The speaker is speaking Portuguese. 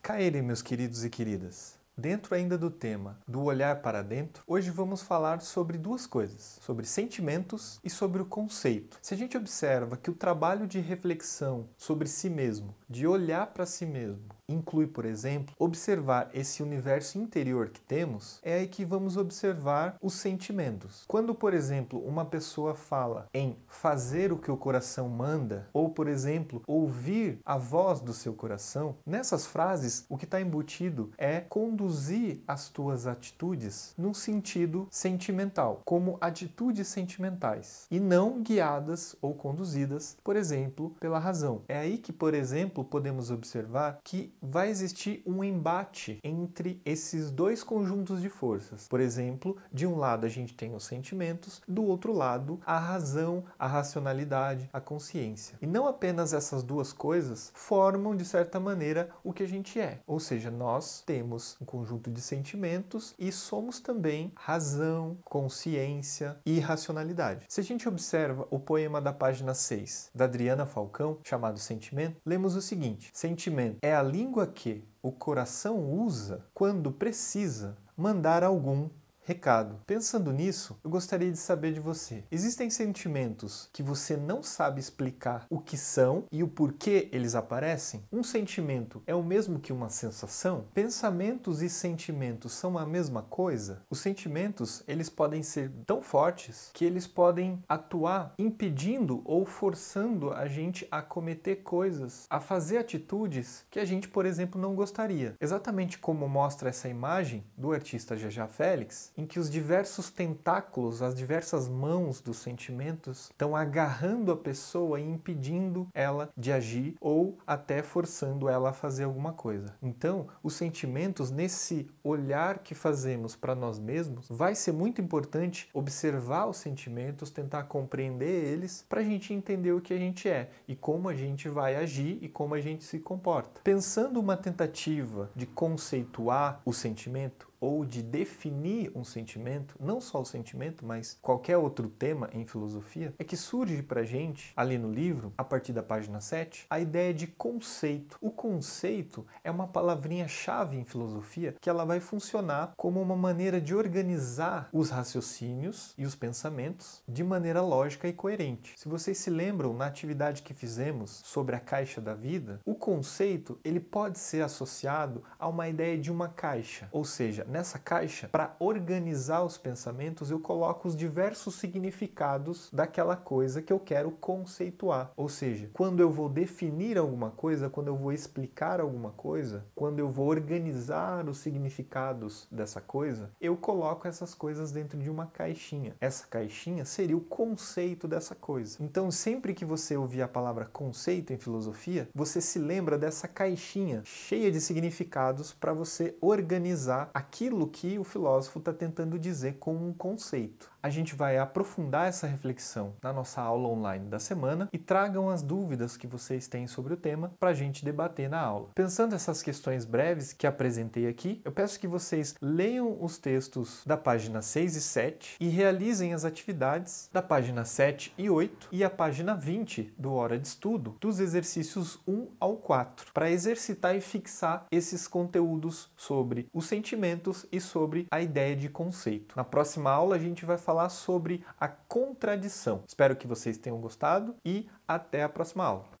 Caere, meus queridos e queridas. Dentro ainda do tema do olhar para dentro, hoje vamos falar sobre duas coisas, sobre sentimentos e sobre o conceito. Se a gente observa que o trabalho de reflexão sobre si mesmo, de olhar para si mesmo, inclui, por exemplo, observar esse universo interior que temos, é aí que vamos observar os sentimentos. Quando, por exemplo, uma pessoa fala em fazer o que o coração manda, ou, por exemplo, ouvir a voz do seu coração, nessas frases o que está embutido é conduzir as tuas atitudes num sentido sentimental, como atitudes sentimentais, e não guiadas ou conduzidas, por exemplo, pela razão. É aí que, por exemplo, podemos observar que vai existir um embate entre esses dois conjuntos de forças. Por exemplo, de um lado a gente tem os sentimentos, do outro lado a razão, a racionalidade, a consciência. E não apenas essas duas coisas formam, de certa maneira, o que a gente é. Ou seja, nós temos um conjunto de sentimentos e somos também razão, consciência e racionalidade. Se a gente observa o poema da página 6 da Adriana Falcão, chamado Sentimento, lemos o seguinte: Sentimento é a língua língua que o coração usa quando precisa mandar algum Recado: pensando nisso, eu gostaria de saber de você. Existem sentimentos que você não sabe explicar o que são e o porquê eles aparecem? Um sentimento é o mesmo que uma sensação? Pensamentos e sentimentos são a mesma coisa? Os sentimentos, eles podem ser tão fortes que eles podem atuar impedindo ou forçando a gente a cometer coisas, a fazer atitudes que a gente, por exemplo, não gostaria. Exatamente como mostra essa imagem do artista Jajá Félix, em que os diversos tentáculos, as diversas mãos dos sentimentos estão agarrando a pessoa e impedindo ela de agir ou até forçando ela a fazer alguma coisa. Então, os sentimentos, nesse olhar que fazemos para nós mesmos, vai ser muito importante observar os sentimentos, tentar compreender eles para a gente entender o que a gente é e como a gente vai agir e como a gente se comporta. Pensando uma tentativa de conceituar o sentimento, ou de definir um sentimento, não só o sentimento, mas qualquer outro tema em filosofia, é que surge para gente, ali no livro, a partir da página 7, a ideia de conceito. O conceito é uma palavrinha-chave em filosofia que ela vai funcionar como uma maneira de organizar os raciocínios e os pensamentos de maneira lógica e coerente. Se vocês se lembram, na atividade que fizemos sobre a caixa da vida, o conceito ele pode ser associado a uma ideia de uma caixa, ou seja, nessa caixa, para organizar os pensamentos, eu coloco os diversos significados daquela coisa que eu quero conceituar. Ou seja, quando eu vou definir alguma coisa, quando eu vou explicar alguma coisa, quando eu vou organizar os significados dessa coisa, eu coloco essas coisas dentro de uma caixinha. Essa caixinha seria o conceito dessa coisa. Então, sempre que você ouvir a palavra conceito em filosofia, você se lembra dessa caixinha cheia de significados para você organizar aquilo aquilo que o filósofo está tentando dizer com um conceito a gente vai aprofundar essa reflexão na nossa aula online da semana e tragam as dúvidas que vocês têm sobre o tema para a gente debater na aula. Pensando essas questões breves que apresentei aqui, eu peço que vocês leiam os textos da página 6 e 7 e realizem as atividades da página 7 e 8 e a página 20 do Hora de Estudo dos exercícios 1 ao 4 para exercitar e fixar esses conteúdos sobre os sentimentos e sobre a ideia de conceito. Na próxima aula a gente vai falar sobre a contradição. Espero que vocês tenham gostado e até a próxima aula.